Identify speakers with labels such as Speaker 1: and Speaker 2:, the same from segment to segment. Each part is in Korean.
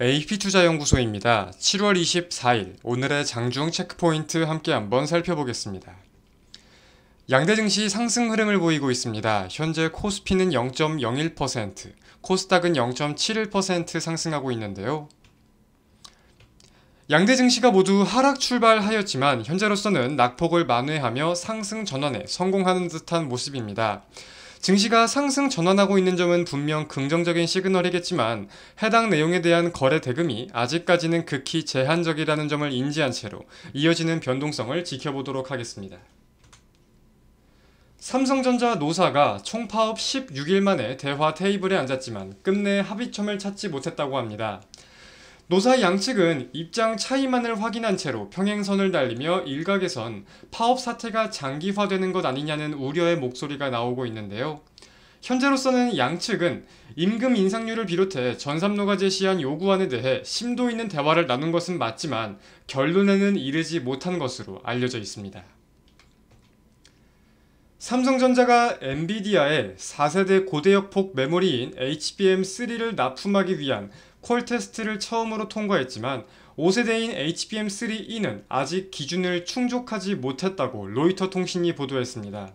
Speaker 1: AP투자연구소입니다. 7월 24일 오늘의 장중 체크포인트 함께 한번 살펴보겠습니다. 양대 증시 상승 흐름을 보이고 있습니다. 현재 코스피는 0.01%, 코스닥은 0.71% 상승하고 있는데요. 양대 증시가 모두 하락 출발하였지만 현재로서는 낙폭을 만회하며 상승 전환에 성공하는 듯한 모습입니다. 증시가 상승 전환하고 있는 점은 분명 긍정적인 시그널이겠지만 해당 내용에 대한 거래 대금이 아직까지는 극히 제한적이라는 점을 인지한 채로 이어지는 변동성을 지켜보도록 하겠습니다. 삼성전자 노사가 총파업 16일 만에 대화 테이블에 앉았지만 끝내 합의점을 찾지 못했다고 합니다. 노사 양측은 입장 차이만을 확인한 채로 평행선을 달리며 일각에선 파업 사태가 장기화되는 것 아니냐는 우려의 목소리가 나오고 있는데요. 현재로서는 양측은 임금 인상률을 비롯해 전삼로가 제시한 요구안에 대해 심도 있는 대화를 나눈 것은 맞지만 결론에는 이르지 못한 것으로 알려져 있습니다. 삼성전자가 엔비디아의 4세대 고대역폭 메모리인 HBM3를 납품하기 위한 콜 테스트를 처음으로 통과했지만 5세대인 HBM3E는 아직 기준을 충족하지 못했다고 로이터 통신이 보도했습니다.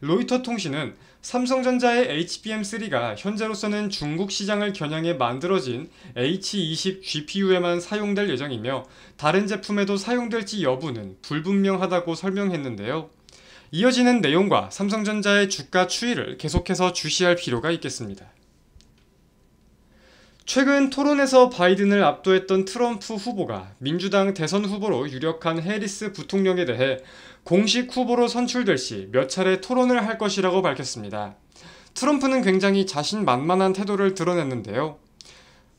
Speaker 1: 로이터 통신은 삼성전자의 HBM3가 현재로서는 중국 시장을 겨냥해 만들어진 H20 GPU에만 사용될 예정이며 다른 제품에도 사용될지 여부는 불분명하다고 설명했는데요. 이어지는 내용과 삼성전자의 주가 추이를 계속해서 주시할 필요가 있겠습니다. 최근 토론에서 바이든을 압도했던 트럼프 후보가 민주당 대선 후보로 유력한 해리스 부통령에 대해 공식 후보로 선출될 시 몇 차례 토론을 할 것이라고 밝혔습니다. 트럼프는 굉장히 자신만만한 태도를 드러냈는데요.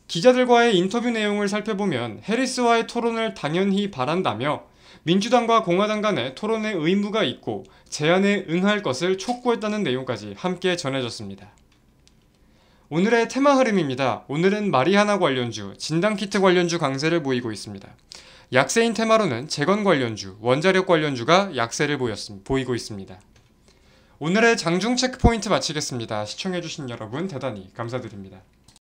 Speaker 1: 기자들과의 인터뷰 내용을 살펴보면 해리스와의 토론을 당연히 바란다며 민주당과 공화당 간의 토론의 의무가 있고 제안에 응할 것을 촉구했다는 내용까지 함께 전해졌습니다. 오늘의 테마 흐름입니다. 오늘은 마리하나 관련주, 진단키트 관련주 강세를 보이고 있습니다. 약세인 테마로는 재건 관련주, 원자력 관련주가 약세를 보였음, 보이고 있습니다. 오늘의 장중 체크포인트 마치겠습니다. 시청해주신 여러분 대단히 감사드립니다.